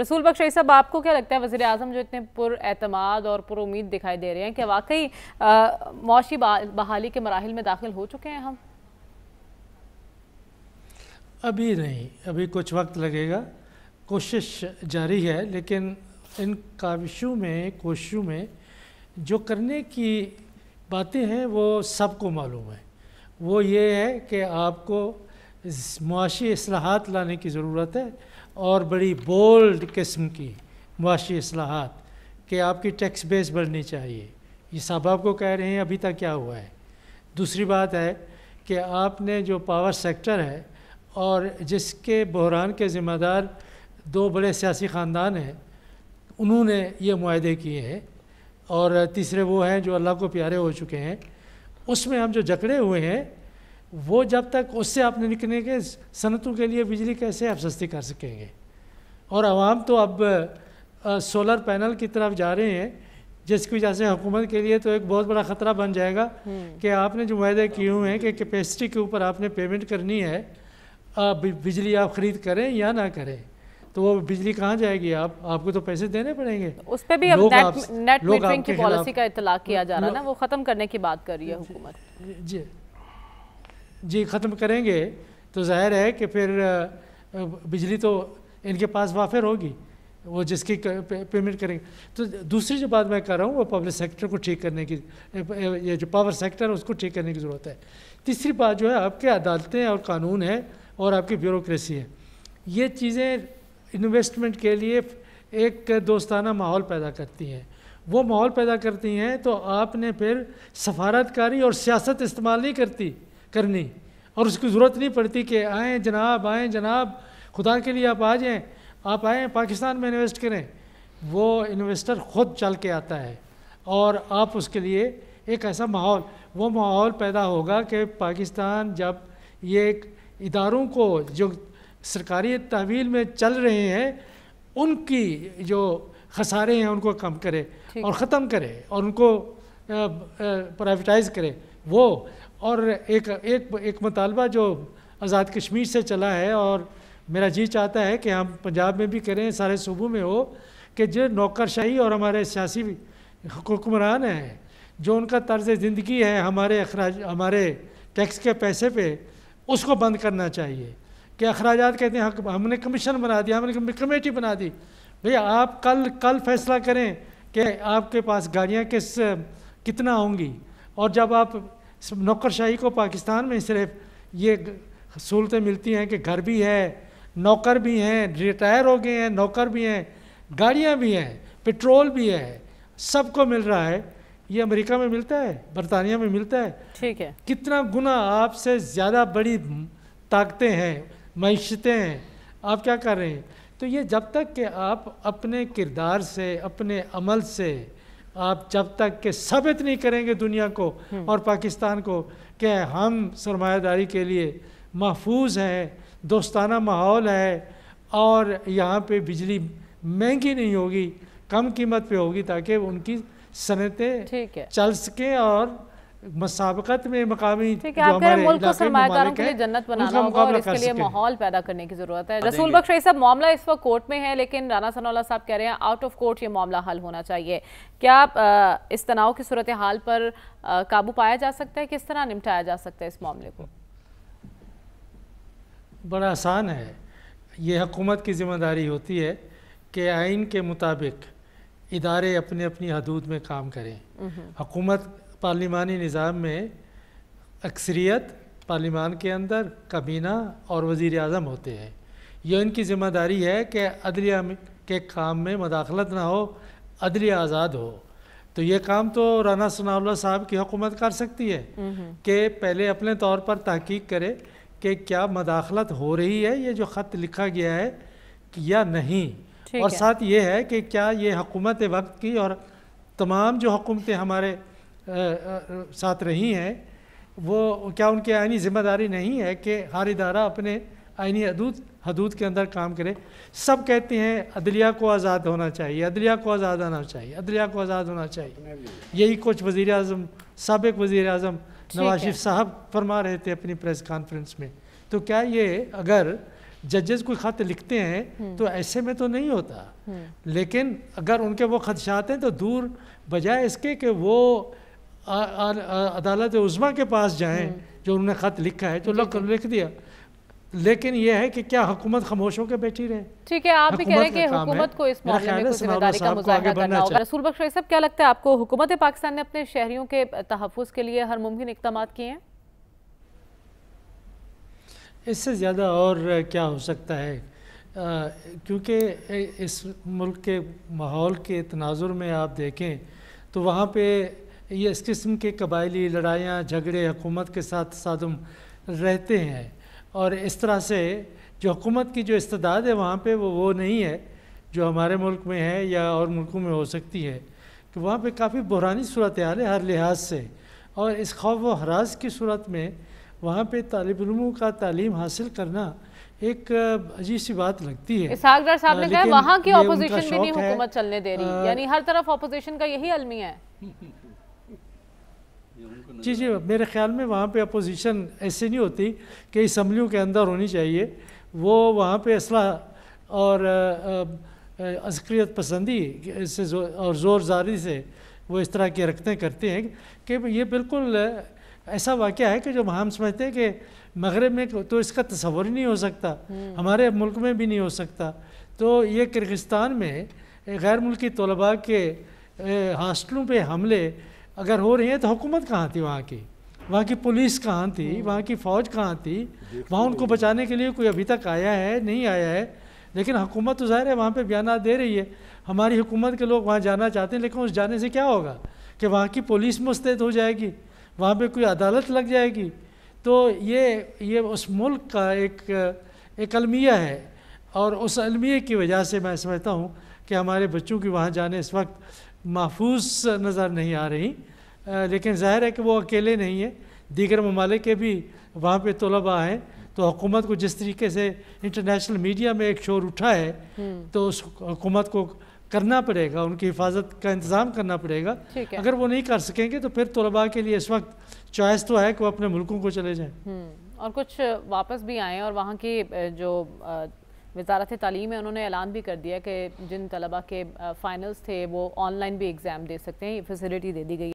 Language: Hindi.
रसूल बख्श साहब आपको क्या लगता है वजी अजम जो इतने पुरमाद और पुर उम्मीद दिखाई दे रहे हैं क्या वाकई मुशी बहाली के मराहल में दाखिल हो चुके हैं हम अभी नहीं अभी कुछ वक्त लगेगा कोशिश जारी है लेकिन इन काविशों में कोशिशों में जो करने की बातें हैं वो सबको मालूम है वो ये है कि आपको मुआशी असलाहत लाने की ज़रूरत है और बड़ी बोल्ड किस्म की मुआशी असलाहत कि आपकी टैक्स बेस बढ़नी चाहिए ये सब आपको कह रहे हैं अभी तक क्या हुआ है दूसरी बात है कि आपने जो पावर सेक्टर है और जिसके बहरान के ज़िम्मेदार दो बड़े सियासी ख़ानदान हैं उन्होंने ये माहदे किए हैं और तीसरे वो हैं जो अल्लाह को प्यारे हो चुके हैं उसमें हम जो जकड़े हुए हैं वो जब तक उससे आप निकलेंगे सनतों के लिए बिजली कैसे आप सस्ती कर सकेंगे और आवाम तो अब आ, सोलर पैनल की तरफ जा रहे हैं जिसकी वजह से हुकूमत के लिए तो एक बहुत बड़ा ख़तरा बन जाएगा हम्म। कि आपने जो वायदे किए हुए हैं कि कैपेसिटी के ऊपर आपने पेमेंट करनी है बिजली आप ख़रीद करें या ना करें तो वो बिजली कहाँ जाएगी आप आपको तो पैसे देने पड़ेंगे उस पर भी अब नेट आप, नेट मीटरिंग की पॉलिसी का इतलाक किया जा रहा है ना वो ख़त्म करने की बात कर रही है हुकूमत जी जी ख़त्म करेंगे तो जाहिर है कि फिर बिजली तो इनके पास वाफिर होगी वो जिसकी पेमेंट करेंगे तो दूसरी जो बात मैं कर रहा हूँ वो पब्लिक सेक्टर को ठीक करने की ये जो पावर सेक्टर है उसको ठीक करने की ज़रूरत है तीसरी बात जो है आपके अदालतें और कानून है और आपकी ब्यूरोक्रेसी है ये चीज़ें इन्वेस्टमेंट के लिए एक दोस्ताना माहौल पैदा करती हैं वो माहौल पैदा करती हैं तो आपने फिर सफारतकारी और सियासत इस्तेमाल नहीं करती करनी और उसकी ज़रूरत नहीं पड़ती कि आएँ जनाब आएँ जनाब खुदा के लिए आप आ जाएँ आप आएँ पाकिस्तान में इन्वेस्ट करें वो इन्वेस्टर खुद चल के आता है और आप उसके लिए एक ऐसा माहौल वो माहौल पैदा होगा कि पाकिस्तान जब ये इदारों को जो सरकारी तहवील में चल रहे हैं उनकी जो खसारे हैं उनको कम करे और ख़त्म करे और उनको प्राइवेटाइज करे वो और एक एक एक मतालबा जो आज़ाद कश्मीर से चला है और मेरा जी चाहता है कि हम पंजाब में भी करें सारे सूबों में हो कि जो नौकरशाही और हमारे सियासी हुक्मरान हैं जो उनका तर्ज ज़िंदगी है हमारे अखराज हमारे टैक्स के पैसे पे उसको बंद करना चाहिए कि अखराज कहते हैं हमने कमीशन बना दिया हमने कमेटी बना दी भैया आप कल कल फैसला करें कि आपके पास गाड़ियाँ किस कितना होंगी और जब आप नौकरशाही को पाकिस्तान में सिर्फ ये सहूलतें मिलती हैं कि घर भी है नौकर भी हैं रिटायर हो गए हैं नौकर भी हैं गाड़ियाँ भी हैं पेट्रोल भी है सबको मिल रहा है ये अमेरिका में मिलता है बरतानिया में मिलता है ठीक है कितना गुना आपसे ज़्यादा बड़ी ताकतें हैं मीशतें हैं आप क्या कर रहे हैं तो ये जब तक कि आप अपने किरदार से अपने अमल से आप जब तक के साबित नहीं करेंगे दुनिया को हम्म। और पाकिस्तान को कि हम सरमादारी के लिए महफूज हैं दोस्ताना माहौल है और यहाँ पे बिजली महंगी नहीं होगी कम कीमत पे होगी ताकि उनकी सनतें चल सकें और मसाबकत में मकामी जन्नत बनाना माहौल पैदा करने की जरूरत है रसूल बख्श साहब मामला इस वक्त कोर्ट में है लेकिन राना सनोला साहब कह रहे हैं आउट ऑफ कोर्ट ये मामला हल होना चाहिए क्या इस तनाव की सूरत हाल पर काबू पाया जा सकता है किस तरह निपटाया जा सकता है इस मामले को बड़ा आसान है ये हकूमत की जिम्मेदारी होती है कि आइन के मुताबिक इदारे अपने अपनी हदूद में काम करें हकूमत पार्लिमानी निज़ाम में अक्सरियत पार्लिमान के अंदर कबीना और वज़ी अजम होते हैं यह इनकी ज़िम्मेदारी है कि अदलिया के काम में मदाखलत ना हो अदलिया आज़ाद हो तो ये काम तो राना सना साहब की हुकूमत कर सकती है कि पहले अपने तौर पर तहकीक करे कि क्या मदाखलत हो रही है ये जो ख़त लिखा गया है या नहीं और साथ ये है कि क्या ये हकूमत वक्त की और तमाम जो हुकूमतें हमारे साथ रही हैं वो क्या उनके आइनी जिम्मेदारी नहीं है कि हर इदारा अपने आइनी हदूद हदूद के अंदर काम करे सब कहते हैं अदलिया को आज़ाद होना चाहिए अदलिया को आज़ाद होना चाहिए अदलिया को आज़ाद होना चाहिए यही कुछ वज़ी अजम सबक वज़ी अजम नवाज शरीफ साहब फरमा रहे थे अपनी प्रेस कॉन्फ्रेंस में तो क्या ये अगर जजेस कोई ख़त लिखते हैं हम्म। तो ऐसे में तो नहीं होता हम्म। लेकिन अगर उनके वो खदशात हैं तो दूर बजाय इसके कि वो अदालत उज़मा के पास जाएं हम्म। जो उन्होंने ख़त लिखा है जो लख लिख दिया लेकिन यह है कि क्या हुकूमत खामोश होकर बैठी रहे ठीक है आप भी कह रहे हैं कि हुकूमत को इस मामले में जिम्मेदारी का मुजाहरा करना होगा रसूल बख्श साहब क्या लगता है आपको हुकूमत पाकिस्तान ने अपने शहरियों के तहफ़ के लिए हर मुमकिन इकदाम किए हैं इससे ज़्यादा और क्या हो सकता है क्योंकि इस मुल्क के माहौल के तनाजुर में आप देखें तो वहाँ पर ये इस किस्म के कबायली लड़ाइयाँ झगड़े हुकूमत के साथ साधम रहते हैं और इस तरह से जो हुकूमत की जो इस्तदाद है वहाँ पे वो वो नहीं है जो हमारे मुल्क में है या और मुल्कों में हो सकती है कि वहाँ पे काफ़ी बहरानी सूरत हाल है हर लिहाज से और इस खौफ व हराज की सूरत में वहाँ पे तालब का तालीम हासिल करना एक अजीब सी बात लगती है साहब ने कहा वहाँ की अपोजिशन भी नहीं हुकूमत चलने दे रही यानी हर तरफ अपोजिशन का यही अलमी है जी जी मेरे ख्याल में वहाँ पे अपोजिशन ऐसी नहीं होती कि इसम्बलियों के अंदर होनी चाहिए वो वहाँ पे असला और अस्क्रियत पसंदी से जो, और ज़ोर जारी से वो इस तरह की हरकतें करते हैं कि ये बिल्कुल ऐसा वाक़ है कि जो हम समझते हैं कि मगरब में तो इसका तस्वर नहीं हो सकता हम्म। हमारे मुल्क में भी नहीं हो सकता तो ये किर्गिस्तान में गैर मुल्की तलबा के हॉस्टलों पर हमले अगर हो रही है तो हुकूमत कहाँ थी वहाँ की वहाँ की पुलिस कहाँ थी हम्म। वहाँ की फ़ौज कहाँ थी वहाँ उनको बचाने के लिए कोई अभी तक आया है नहीं आया है लेकिन हुकूमत तो ज़ाहिर है वहाँ पर बयान दे रही है हमारी हुकूमत के लोग वहाँ जाना चाहते हैं लेकिन उस जाने से क्या होगा कि वहाँ की पुलिस मुस्तैद हो जाएगी वहाँ पर कोई अदालत लग जाएगी तो ये ये उस मुल्क का एक एक अलमिया है और उस अलमिया की वजह से मैं समझता हूँ कि हमारे बच्चों की वहाँ जाने इस वक्त महफूज नज़र नहीं आ रही आ, लेकिन ज़ाहिर है कि वो अकेले नहीं है दीगर ममालिक के भी वहाँ पर तलबा हैं तो हुकूमत को जिस तरीके से इंटरनेशनल मीडिया में एक शोर उठा है हम्म। तो उस हुकूमत को करना पड़ेगा उनकी हिफाजत का इंतज़ाम करना पड़ेगा अगर वो नहीं कर सकेंगे तो फिर तलबा के लिए इस वक्त चॉइस तो है कि वो अपने मुल्कों को चले जाएँ हम्म, और कुछ वापस भी आएँ और वहाँ की जो वजारत तालीम में उन्होंने ऐलान भी कर दिया कि जिन तलबा के फ़ाइनल्स थे वो ऑनलाइन भी एग्ज़ाम दे सकते हैं ये फैसिलिटी दे दी गई